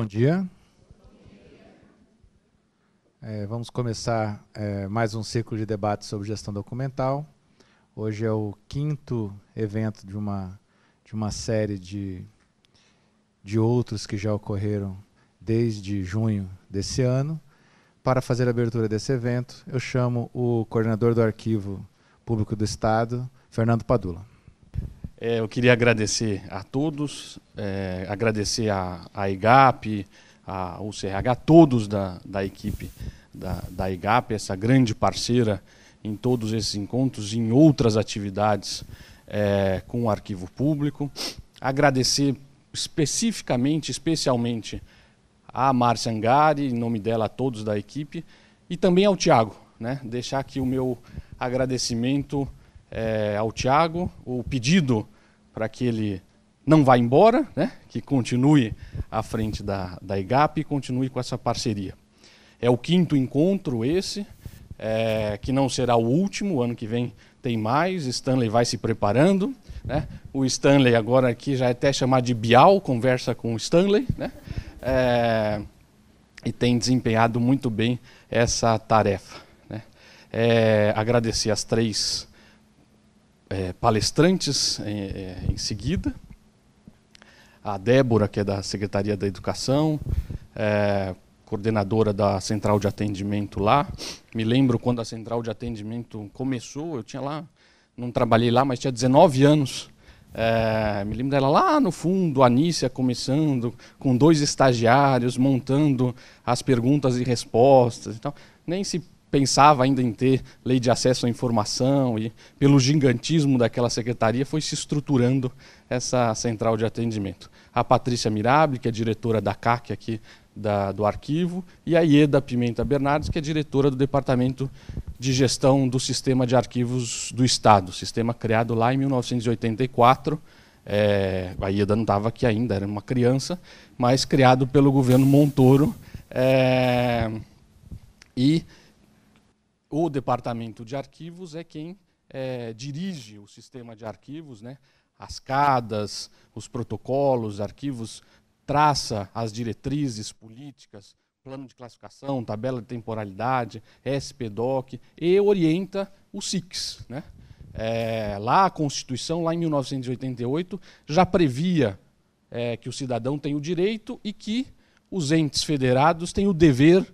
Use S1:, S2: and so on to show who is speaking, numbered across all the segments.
S1: bom dia. É, vamos começar é, mais um ciclo de debate sobre gestão documental. Hoje é o quinto evento de uma, de uma série de, de outros que já ocorreram desde junho desse ano. Para fazer a abertura desse evento, eu chamo o coordenador do Arquivo Público do Estado, Fernando Padula. É, eu queria agradecer a todos, é, agradecer a, a IGAP, a UCRH, todos da, da equipe da, da IGAP, essa grande parceira em todos esses encontros, em outras atividades é, com o arquivo público. Agradecer especificamente, especialmente a Márcia Angari, em nome dela a todos da equipe, e também ao Tiago. Né? Deixar aqui o meu agradecimento é, ao Tiago o pedido para que ele não vá embora, né, que continue à frente da, da IGAP e continue com essa parceria. É o quinto encontro esse, é, que não será o último, ano que vem tem mais, Stanley vai se preparando. Né? O Stanley agora aqui já é até chamado de Bial, conversa com o Stanley, né? É, e tem desempenhado muito bem essa tarefa. Né? É, agradecer às três é, palestrantes em, é, em seguida. A Débora, que é da Secretaria da Educação, é, coordenadora da central de atendimento lá. Me lembro quando a central de atendimento começou, eu tinha lá, não trabalhei lá, mas tinha 19 anos. É, me lembro dela lá no fundo, a Anícia começando, com dois estagiários, montando as perguntas e respostas. Então, nem se pensava ainda em ter lei de acesso à informação e pelo gigantismo daquela secretaria foi se estruturando essa central de atendimento. A Patrícia Mirabli, que é diretora da CAC aqui da, do arquivo, e a Ieda Pimenta Bernardes, que é diretora do Departamento de Gestão do Sistema de Arquivos do Estado, sistema criado lá em 1984, é, a Ieda não estava aqui ainda, era uma criança, mas criado pelo governo Montoro. É, e o departamento de arquivos é quem é, dirige o sistema de arquivos, né? as CADAs, os protocolos, arquivos, traça as diretrizes políticas, plano de classificação, tabela de temporalidade, SPDOC, e orienta o SIX. Né? É, lá a Constituição, lá em 1988, já previa é, que o cidadão tem o direito e que os entes federados têm o dever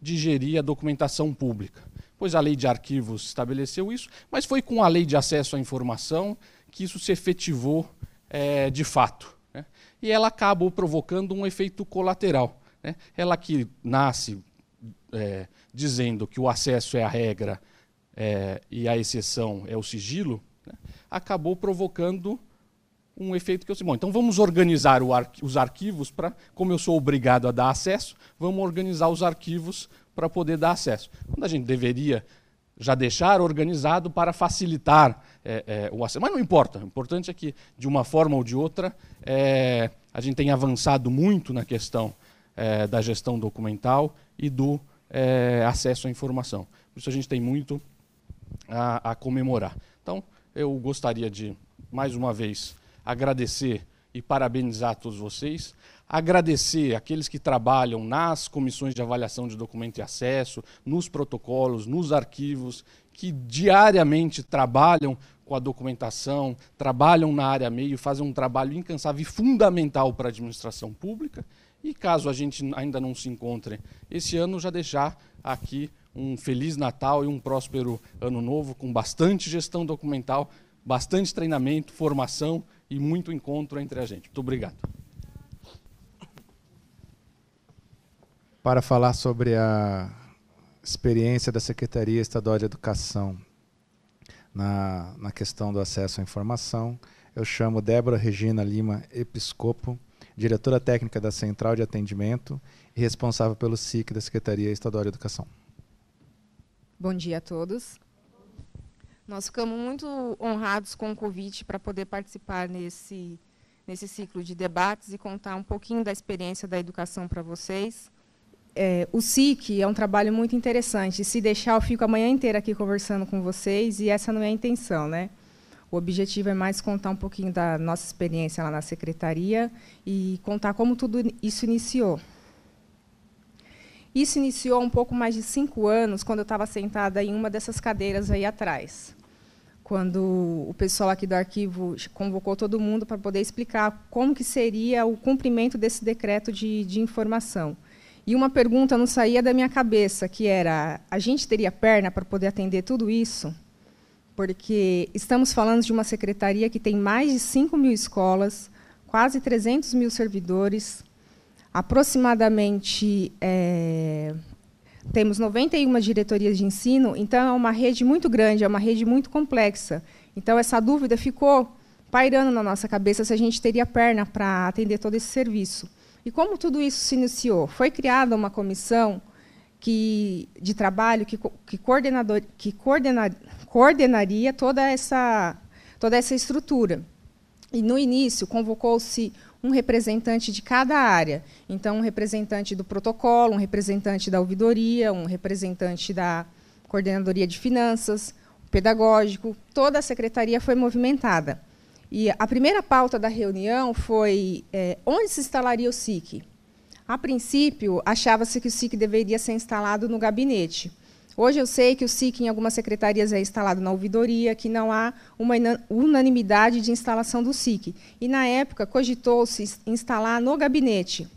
S1: de gerir a documentação pública pois a lei de arquivos estabeleceu isso, mas foi com a lei de acesso à informação que isso se efetivou é, de fato. Né? E ela acabou provocando um efeito colateral. Né? Ela que nasce é, dizendo que o acesso é a regra é, e a exceção é o sigilo, né? acabou provocando um efeito que eu disse, bom, então vamos organizar os arquivos para, como eu sou obrigado a dar acesso, vamos organizar os arquivos para poder dar acesso. Quando a gente deveria já deixar organizado para facilitar é, é, o acesso. Mas não importa, o importante é que, de uma forma ou de outra, é, a gente tem avançado muito na questão é, da gestão documental e do é, acesso à informação. Por isso a gente tem muito a, a comemorar. Então, eu gostaria de, mais uma vez, agradecer e parabenizar a todos vocês agradecer aqueles que trabalham nas comissões de avaliação de documento e acesso, nos protocolos, nos arquivos, que diariamente trabalham com a documentação, trabalham na área meio, fazem um trabalho incansável e fundamental para a administração pública. E caso a gente ainda não se encontre esse ano, já deixar aqui um feliz Natal e um próspero ano novo com bastante gestão documental, bastante treinamento, formação e muito encontro entre a gente. Muito obrigado. para falar sobre a experiência da Secretaria Estadual de Educação na, na questão do acesso à informação. Eu chamo Débora Regina Lima Episcopo, diretora técnica da Central de Atendimento e responsável pelo SIC da Secretaria Estadual de Educação.
S2: Bom dia a todos. Nós ficamos muito honrados com o convite para poder participar nesse, nesse ciclo de debates e contar um pouquinho da experiência da educação para vocês é, o SIC é um trabalho muito interessante. Se deixar, eu fico a manhã inteira aqui conversando com vocês, e essa não é a intenção, né? O objetivo é mais contar um pouquinho da nossa experiência lá na secretaria e contar como tudo isso iniciou. Isso iniciou um pouco mais de cinco anos, quando eu estava sentada em uma dessas cadeiras aí atrás. Quando o pessoal aqui do arquivo convocou todo mundo para poder explicar como que seria o cumprimento desse decreto de, de informação. E uma pergunta não saía da minha cabeça, que era: a gente teria perna para poder atender tudo isso? Porque estamos falando de uma secretaria que tem mais de 5 mil escolas, quase 300 mil servidores, aproximadamente é, temos 91 diretorias de ensino, então é uma rede muito grande, é uma rede muito complexa. Então essa dúvida ficou pairando na nossa cabeça se a gente teria perna para atender todo esse serviço. E como tudo isso se iniciou? Foi criada uma comissão que, de trabalho que, que, coordenador, que coordena, coordenaria toda essa, toda essa estrutura. E no início convocou-se um representante de cada área. Então, um representante do protocolo, um representante da ouvidoria, um representante da coordenadoria de finanças, pedagógico, toda a secretaria foi movimentada. E a primeira pauta da reunião foi é, onde se instalaria o SIC. A princípio, achava-se que o SIC deveria ser instalado no gabinete. Hoje eu sei que o SIC em algumas secretarias é instalado na ouvidoria, que não há uma unanimidade de instalação do SIC. E na época cogitou-se instalar no gabinete,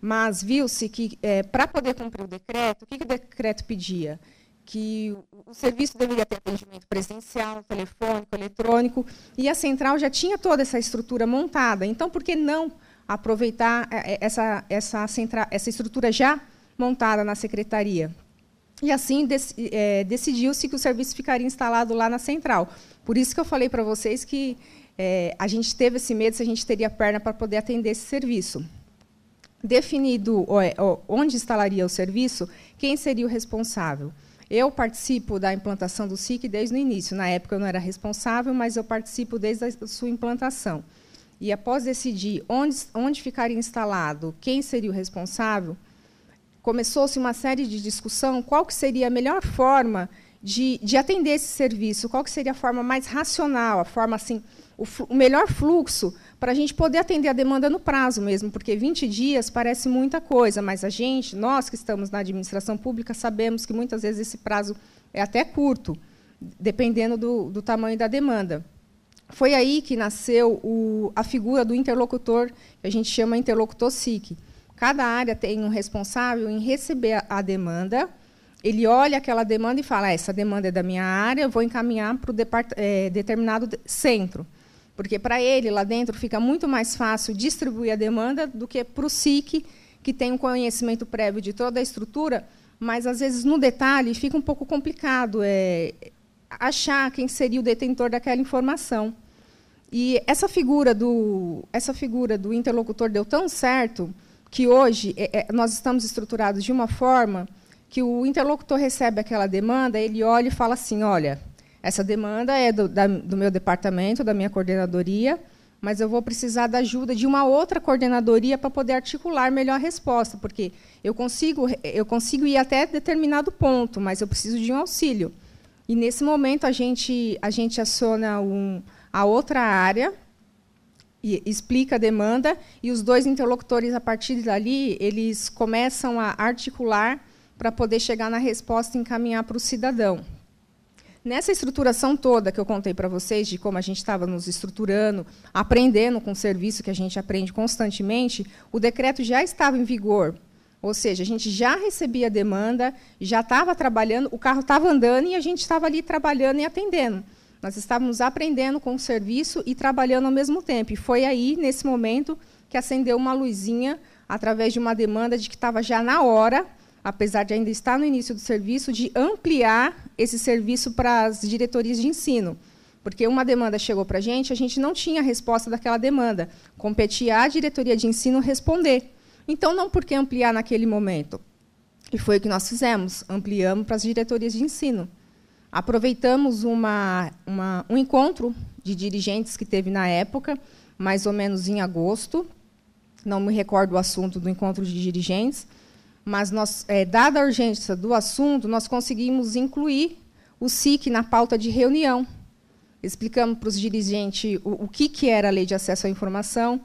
S2: mas viu-se que é, para poder cumprir o decreto, o que, que o decreto pedia? que o serviço deveria ter atendimento presencial, telefônico, eletrônico, e a central já tinha toda essa estrutura montada. Então, por que não aproveitar é, é, essa, essa, central, essa estrutura já montada na secretaria? E assim é, decidiu-se que o serviço ficaria instalado lá na central. Por isso que eu falei para vocês que é, a gente teve esse medo se a gente teria perna para poder atender esse serviço. Definido é, onde instalaria o serviço, quem seria o responsável? Eu participo da implantação do SIC desde o início. Na época eu não era responsável, mas eu participo desde a sua implantação. E após decidir onde, onde ficaria instalado, quem seria o responsável, começou-se uma série de discussão qual que seria a melhor forma de, de, atender esse serviço, qual que seria a forma mais racional, a forma assim, o, o melhor fluxo para a gente poder atender a demanda no prazo mesmo, porque 20 dias parece muita coisa, mas a gente, nós que estamos na administração pública, sabemos que muitas vezes esse prazo é até curto, dependendo do, do tamanho da demanda. Foi aí que nasceu o, a figura do interlocutor, que a gente chama interlocutor SIC. Cada área tem um responsável em receber a, a demanda, ele olha aquela demanda e fala: ah, essa demanda é da minha área, eu vou encaminhar para o é, determinado centro. Porque para ele, lá dentro, fica muito mais fácil distribuir a demanda do que para o SIC, que tem um conhecimento prévio de toda a estrutura, mas às vezes no detalhe fica um pouco complicado é, achar quem seria o detentor daquela informação. E essa figura do essa figura do interlocutor deu tão certo que hoje é, é nós estamos estruturados de uma forma que o interlocutor recebe aquela demanda, ele olha e fala assim, olha, essa demanda é do, da, do meu departamento, da minha coordenadoria, mas eu vou precisar da ajuda de uma outra coordenadoria para poder articular melhor a resposta, porque eu consigo, eu consigo ir até determinado ponto, mas eu preciso de um auxílio. E nesse momento a gente, a gente aciona um, a outra área e explica a demanda e os dois interlocutores a partir dali eles começam a articular para poder chegar na resposta e encaminhar para o cidadão. Nessa estruturação toda que eu contei para vocês, de como a gente estava nos estruturando, aprendendo com o serviço que a gente aprende constantemente, o decreto já estava em vigor. Ou seja, a gente já recebia a demanda, já estava trabalhando, o carro estava andando e a gente estava ali trabalhando e atendendo. Nós estávamos aprendendo com o serviço e trabalhando ao mesmo tempo. E foi aí, nesse momento, que acendeu uma luzinha através de uma demanda de que estava já na hora apesar de ainda estar no início do serviço, de ampliar esse serviço para as diretorias de ensino. Porque uma demanda chegou para a gente, a gente não tinha resposta daquela demanda. Competia a diretoria de ensino responder. Então, não por que ampliar naquele momento? E foi o que nós fizemos, ampliamos para as diretorias de ensino. Aproveitamos uma, uma, um encontro de dirigentes que teve na época, mais ou menos em agosto, não me recordo o assunto do encontro de dirigentes, mas nós, é, dada a urgência do assunto, nós conseguimos incluir o SIC na pauta de reunião. Explicamos para os dirigentes o, o que, que era a Lei de Acesso à Informação,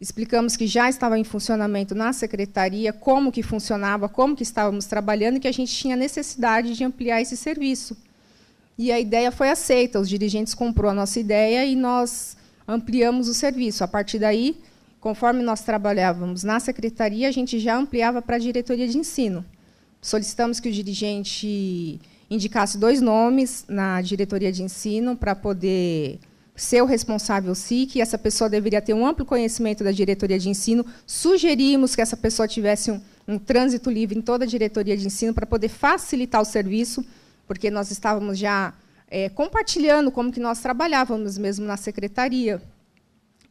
S2: explicamos que já estava em funcionamento na secretaria, como que funcionava, como que estávamos trabalhando e que a gente tinha necessidade de ampliar esse serviço. E a ideia foi aceita, os dirigentes comprou a nossa ideia e nós ampliamos o serviço. A partir daí, Conforme nós trabalhávamos na secretaria, a gente já ampliava para a diretoria de ensino. Solicitamos que o dirigente indicasse dois nomes na diretoria de ensino para poder ser o responsável SIC, e essa pessoa deveria ter um amplo conhecimento da diretoria de ensino. Sugerimos que essa pessoa tivesse um, um trânsito livre em toda a diretoria de ensino para poder facilitar o serviço, porque nós estávamos já é, compartilhando como que nós trabalhávamos mesmo na secretaria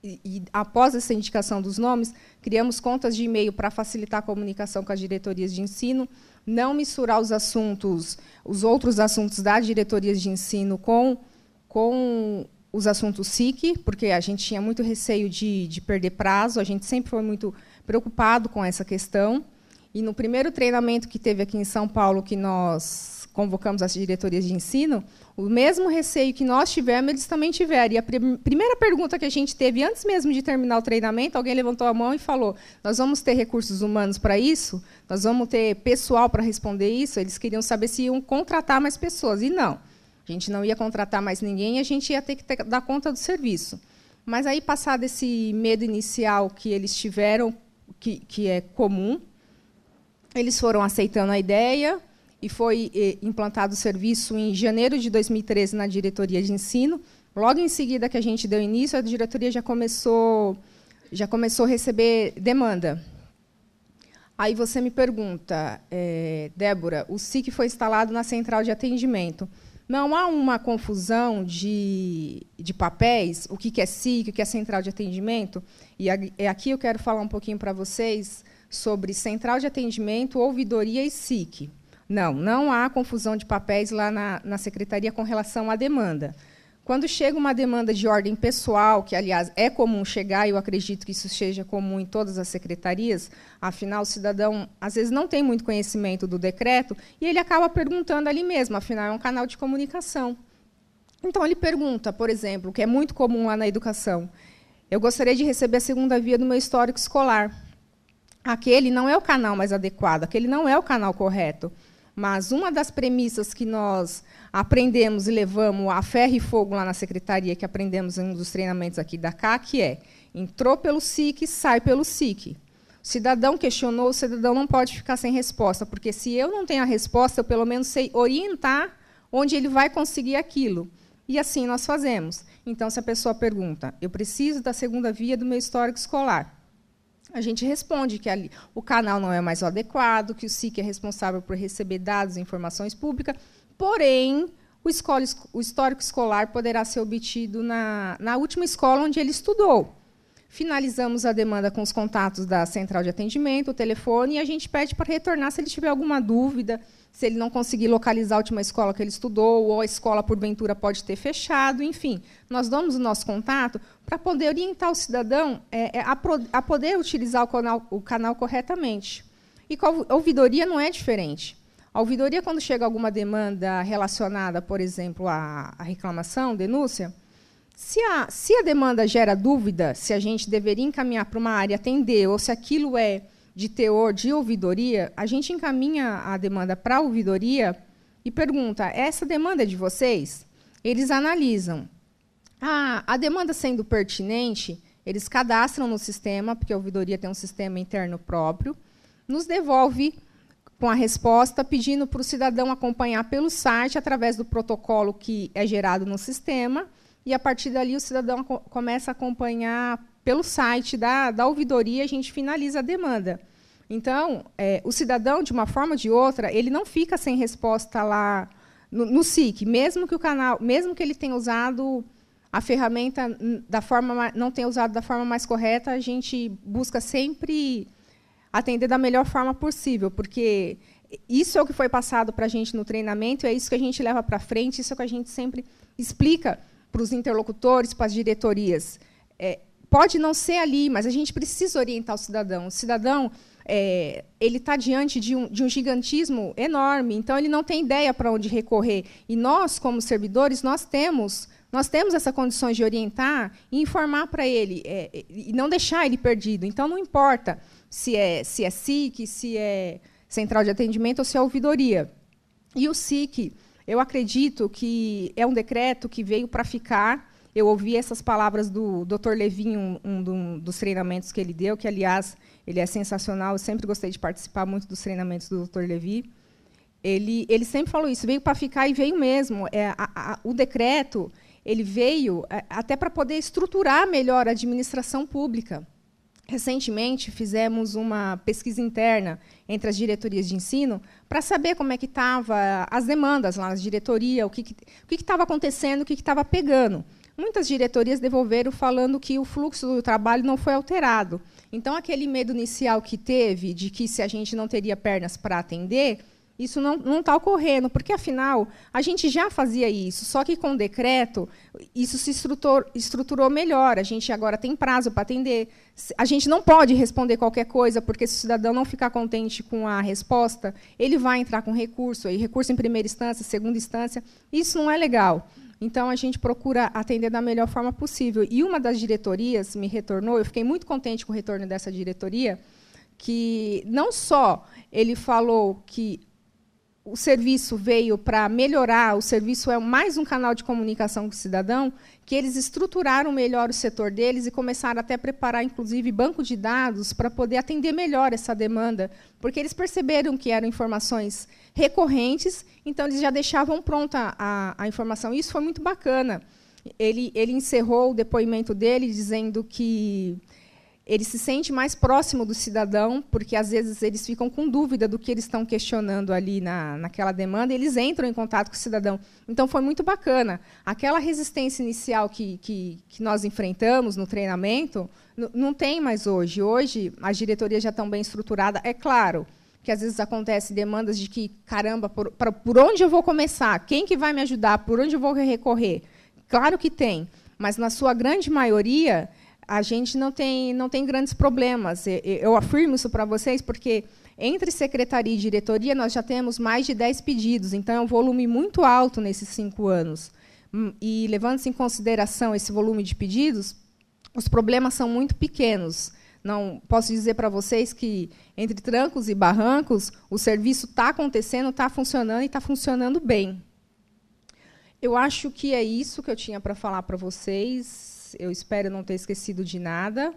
S2: e, após essa indicação dos nomes, criamos contas de e-mail para facilitar a comunicação com as diretorias de ensino, não misturar os assuntos, os outros assuntos das diretorias de ensino com, com os assuntos SIC, porque a gente tinha muito receio de, de perder prazo, a gente sempre foi muito preocupado com essa questão. E no primeiro treinamento que teve aqui em São Paulo, que nós convocamos as diretorias de ensino, o mesmo receio que nós tivemos, eles também tiveram. E a prim primeira pergunta que a gente teve, antes mesmo de terminar o treinamento, alguém levantou a mão e falou: Nós vamos ter recursos humanos para isso? Nós vamos ter pessoal para responder isso? Eles queriam saber se iam contratar mais pessoas. E não. A gente não ia contratar mais ninguém, a gente ia ter que ter, dar conta do serviço. Mas aí, passado esse medo inicial que eles tiveram, que, que é comum, eles foram aceitando a ideia e foi eh, implantado o serviço em janeiro de 2013 na diretoria de ensino. Logo em seguida que a gente deu início, a diretoria já começou já começou a receber demanda. Aí você me pergunta, é, Débora, o SIC foi instalado na central de atendimento. Não há uma confusão de, de papéis, o que é SIC, o que é central de atendimento? E é aqui eu quero falar um pouquinho para vocês sobre Central de Atendimento, Ouvidoria e SIC. Não, não há confusão de papéis lá na, na secretaria com relação à demanda. Quando chega uma demanda de ordem pessoal, que, aliás, é comum chegar, e eu acredito que isso seja comum em todas as secretarias, afinal, o cidadão, às vezes, não tem muito conhecimento do decreto, e ele acaba perguntando ali mesmo, afinal, é um canal de comunicação. Então, ele pergunta, por exemplo, que é muito comum lá na educação, eu gostaria de receber a segunda via do meu histórico escolar aquele não é o canal mais adequado, aquele não é o canal correto. Mas uma das premissas que nós aprendemos e levamos a ferro e fogo lá na secretaria, que aprendemos em um dos treinamentos aqui da CAC, é entrou pelo SIC, sai pelo SIC. O cidadão questionou, o cidadão não pode ficar sem resposta, porque se eu não tenho a resposta, eu pelo menos sei orientar onde ele vai conseguir aquilo. E assim nós fazemos. Então, se a pessoa pergunta, eu preciso da segunda via do meu histórico escolar, a gente responde que ali o canal não é mais o adequado, que o SIC é responsável por receber dados e informações públicas, porém, o, escola, o histórico escolar poderá ser obtido na, na última escola onde ele estudou. Finalizamos a demanda com os contatos da central de atendimento, o telefone, e a gente pede para retornar se ele tiver alguma dúvida, se ele não conseguir localizar a última escola que ele estudou, ou a escola, porventura, pode ter fechado, enfim. Nós damos o nosso contato para poder orientar o cidadão é, é a, a, poder utilizar o canal, o canal corretamente. E com a ouvidoria não é diferente. A ouvidoria, quando chega alguma demanda relacionada, por exemplo, à, à reclamação, denúncia, se a, se a demanda gera dúvida, se a gente deveria encaminhar para uma área atender, ou se aquilo é de teor de ouvidoria, a gente encaminha a demanda para a ouvidoria e pergunta: essa demanda é de vocês? Eles analisam. Ah, a demanda sendo pertinente, eles cadastram no sistema, porque a ouvidoria tem um sistema interno próprio, nos devolve com a resposta, pedindo para o cidadão acompanhar pelo site, através do protocolo que é gerado no sistema, e a partir dali o cidadão começa a acompanhar pelo site da, da ouvidoria, a gente finaliza a demanda. Então, é, o cidadão, de uma forma ou de outra, ele não fica sem resposta lá no, no SIC, mesmo que o canal, mesmo que ele tenha usado a ferramenta da forma não tenha usado da forma mais correta, a gente busca sempre atender da melhor forma possível, porque isso é o que foi passado para a gente no treinamento, é isso que a gente leva para frente, isso é o que a gente sempre explica para os interlocutores, para as diretorias. É, pode não ser ali, mas a gente precisa orientar o cidadão. O cidadão é, ele está diante de um, de um, gigantismo enorme, então ele não tem ideia para onde recorrer. E nós, como servidores, nós temos nós temos essa condições de orientar e informar para ele é, e não deixar ele perdido. Então não importa se é se é SIC, se é central de atendimento ou se é ouvidoria. E o SIC, eu acredito que é um decreto que veio para ficar eu ouvi essas palavras do Dr. Levinho, um, um, dos treinamentos que ele deu, que, aliás, ele é sensacional, eu sempre gostei de participar muito dos treinamentos do Dr. Levi. Ele, ele sempre falou isso, veio para ficar e veio mesmo. É, a, a, o decreto ele veio é, até para poder estruturar melhor a administração pública. Recentemente fizemos uma pesquisa interna entre as diretorias de ensino para saber como é que estava as demandas lá na diretoria, o que estava acontecendo, o que estava pegando. Muitas diretorias devolveram falando que o fluxo do trabalho não foi alterado. Então, aquele medo inicial que teve de que se a gente não teria pernas para atender, isso não está ocorrendo, porque afinal a gente já fazia isso, só que com o decreto isso se estruturou, estruturou melhor. A gente agora tem prazo para atender. A gente não pode responder qualquer coisa, porque se o cidadão não ficar contente com a resposta, ele vai entrar com recurso, e recurso em primeira instância, segunda instância. Isso não é legal. Então, a gente procura atender da melhor forma possível. E uma das diretorias me retornou, eu fiquei muito contente com o retorno dessa diretoria, que não só ele falou que o serviço veio para melhorar, o serviço é mais um canal de comunicação com o cidadão, que eles estruturaram melhor o setor deles e começaram até a preparar, inclusive, banco de dados para poder atender melhor essa demanda, porque eles perceberam que eram informações recorrentes, então eles já deixavam pronta a, a informação. Isso foi muito bacana. Ele, ele encerrou o depoimento dele dizendo que ele se sente mais próximo do cidadão, porque às vezes eles ficam com dúvida do que eles estão questionando ali na, naquela demanda, e eles entram em contato com o cidadão. Então foi muito bacana. Aquela resistência inicial que, que, que nós enfrentamos no treinamento, não tem mais hoje. Hoje as diretorias já estão bem estruturadas, é claro que às vezes acontece demandas de que, caramba, por, pra, por onde eu vou começar? Quem que vai me ajudar? Por onde eu vou recorrer? Claro que tem, mas na sua grande maioria a gente não tem, não tem grandes problemas. Eu afirmo isso para vocês porque entre secretaria e diretoria nós já temos mais de 10 pedidos, então é um volume muito alto nesses cinco anos. Hum, e levando-se em consideração esse volume de pedidos, os problemas são muito pequenos. Não posso dizer para vocês que entre trancos e barrancos o serviço está acontecendo, está funcionando e está funcionando bem. Eu acho que é isso que eu tinha para falar para vocês. Eu espero não ter esquecido de nada.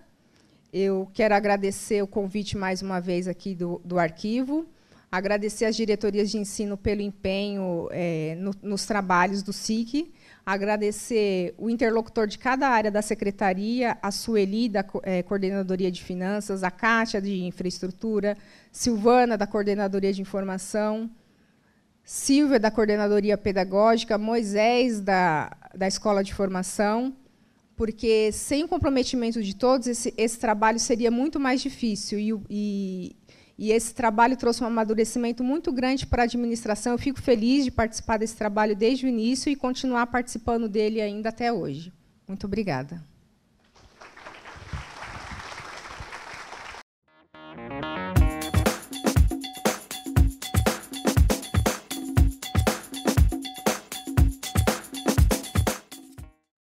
S2: Eu quero agradecer o convite mais uma vez aqui do, do arquivo, agradecer às diretorias de ensino pelo empenho é, no, nos trabalhos do SIC, agradecer o interlocutor de cada área da secretaria, a Sueli, da é, Coordenadoria de Finanças, a Cátia, de Infraestrutura, Silvana, da Coordenadoria de Informação, Silvia, da Coordenadoria Pedagógica, Moisés, da, da Escola de Formação, porque sem o comprometimento de todos, esse, esse trabalho seria muito mais difícil. E, e, e, esse trabalho trouxe um amadurecimento muito grande para a administração. Eu fico feliz de participar desse trabalho desde o início e continuar participando dele ainda até hoje. Muito obrigada.